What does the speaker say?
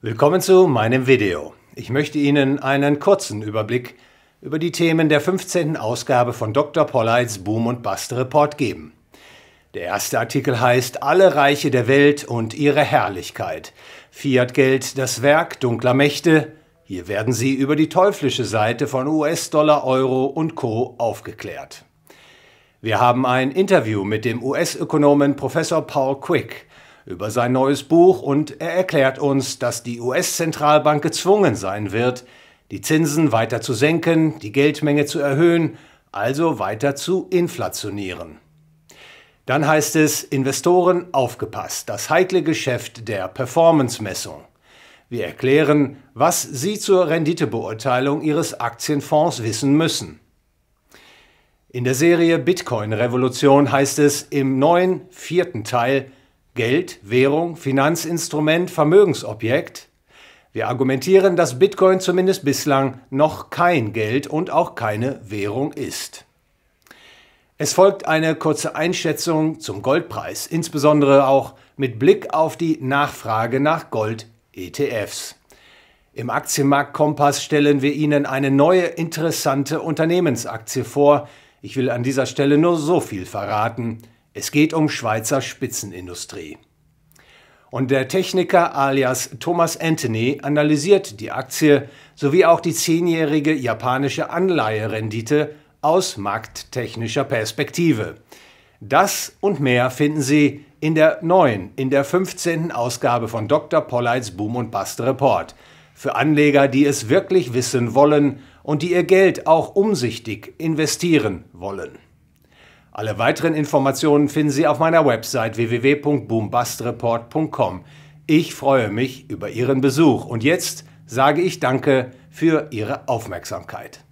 Willkommen zu meinem Video. Ich möchte Ihnen einen kurzen Überblick über die Themen der 15. Ausgabe von Dr. Polleits Boom und Bust Report geben. Der erste Artikel heißt Alle Reiche der Welt und ihre Herrlichkeit. Fiat-Geld, das Werk dunkler Mächte. Hier werden Sie über die teuflische Seite von US-Dollar, Euro und Co. aufgeklärt. Wir haben ein Interview mit dem US-Ökonomen Professor Paul Quick über sein neues Buch und er erklärt uns, dass die US-Zentralbank gezwungen sein wird, die Zinsen weiter zu senken, die Geldmenge zu erhöhen, also weiter zu inflationieren. Dann heißt es, Investoren aufgepasst, das heikle Geschäft der Performance-Messung. Wir erklären, was Sie zur Renditebeurteilung Ihres Aktienfonds wissen müssen. In der Serie Bitcoin Revolution heißt es im neuen vierten Teil, Geld, Währung, Finanzinstrument, Vermögensobjekt. Wir argumentieren, dass Bitcoin zumindest bislang noch kein Geld und auch keine Währung ist. Es folgt eine kurze Einschätzung zum Goldpreis, insbesondere auch mit Blick auf die Nachfrage nach Gold-ETFs. Im Aktienmarktkompass stellen wir Ihnen eine neue interessante Unternehmensaktie vor. Ich will an dieser Stelle nur so viel verraten. Es geht um Schweizer Spitzenindustrie. Und der Techniker alias Thomas Anthony analysiert die Aktie sowie auch die zehnjährige japanische Anleiherendite aus markttechnischer Perspektive. Das und mehr finden Sie in der neuen, in der 15. Ausgabe von Dr. Polleits Boom und Bust Report. Für Anleger, die es wirklich wissen wollen und die ihr Geld auch umsichtig investieren wollen. Alle weiteren Informationen finden Sie auf meiner Website www.boombustreport.com. Ich freue mich über Ihren Besuch und jetzt sage ich Danke für Ihre Aufmerksamkeit.